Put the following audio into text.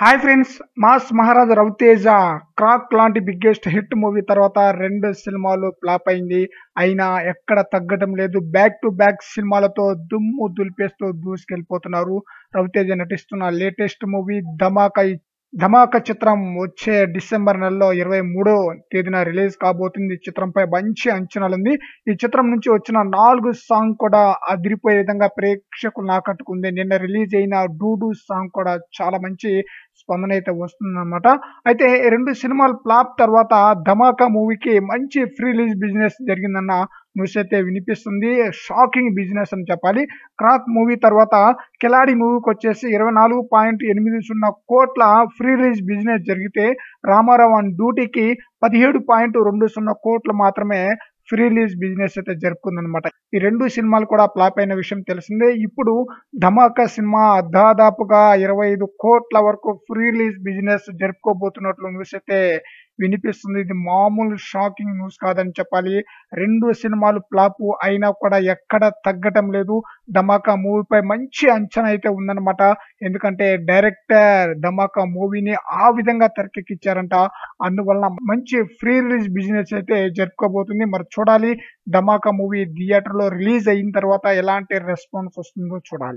hi friends mass Maharaj Ravi Teja Krack లాంటి biggest hit movie తర్వాత రెండు సినిమాలు ఫ్లాప్ అయింది అయినా ఎక్కడ తగ్గటం లేదు బ్యాక్ టు బ్యాక్ సినిమాలతో దుమ్ము దులిపేస్తూ దూసుకెళ్ళిపోతున్నారు రవితేజ నటిస్తున్న లేటెస్ట్ మూవీ ధమాకా ఈ ధమాకా చిత్రం వచ్చే డిసెంబర్ నెలలో ఇరవై మూడో తేదీన రిలీజ్ కాబోతుంది చిత్రంపై మంచి అంచనాలు ఉంది ఈ చిత్రం నుంచి వచ్చిన నాలుగు సాంగ్ కూడా అదిరిపోయే విధంగా ప్రేక్షకులను ఆకట్టుకుంది నిన్న రిలీజ్ అయిన డూడు సాంగ్ కూడా చాలా మంచి స్పందన అయితే వస్తుందన్నమాట అయితే రెండు సినిమాలు ఫ్లాప్ తర్వాత ధమాకా మూవీకి మంచి ఫ్రీ రిలీజ్ బిజినెస్ జరిగిందన్న న్యూస్ అయితే వినిపిస్తుంది షాకింగ్ బిజినెస్ అని చెప్పాలి క్రాక్ మూవీ తర్వాత కిలాడి మూవీకి వచ్చేసి ఇరవై నాలుగు పాయింట్ ఎనిమిది సున్నా కోట్ల ఫ్రీ రిలీజ్ బిజినెస్ జరిగితే రామారావు అండ్ డ్యూటీకి పదిహేడు పాయింట్ రెండు సున్నా కోట్లు మాత్రమే ఫ్రీ రిలీజ్ బిజినెస్ అయితే అనమాట ఈ రెండు సినిమాలు కూడా ఫ్లాప్ అయిన విషయం తెలిసిందే ఇప్పుడు ధమాకా సినిమా దాదాపుగా ఇరవై ఐదు కోట్ల వరకు ఫ్రీ రిలీజ్ బిజినెస్ జరుపుకోబోతున్నట్లు న్యూస్ అయితే వినిపిస్తుంది ఇది మామూలు షాకింగ్ న్యూస్ కాదని చెప్పాలి రెండు సినిమాలు ఫ్లాప్ అయినా కూడా ఎక్కడ తగ్గటం లేదు ధమాకా మూవీపై మంచి అంచనా అయితే ఉందన్నమాట ఎందుకంటే డైరెక్టర్ ధమాకా మూవీని ఆ విధంగా తెరకెక్కిచ్చారంట అందువలన మంచి ఫ్రీ రిలీజ్ బిజినెస్ అయితే జరుపుకోబోతుంది మరి చూడాలి ధమాకా మూవీ థియేటర్లో రిలీజ్ అయిన తర్వాత ఎలాంటి రెస్పాన్స్ వస్తుందో చూడాలి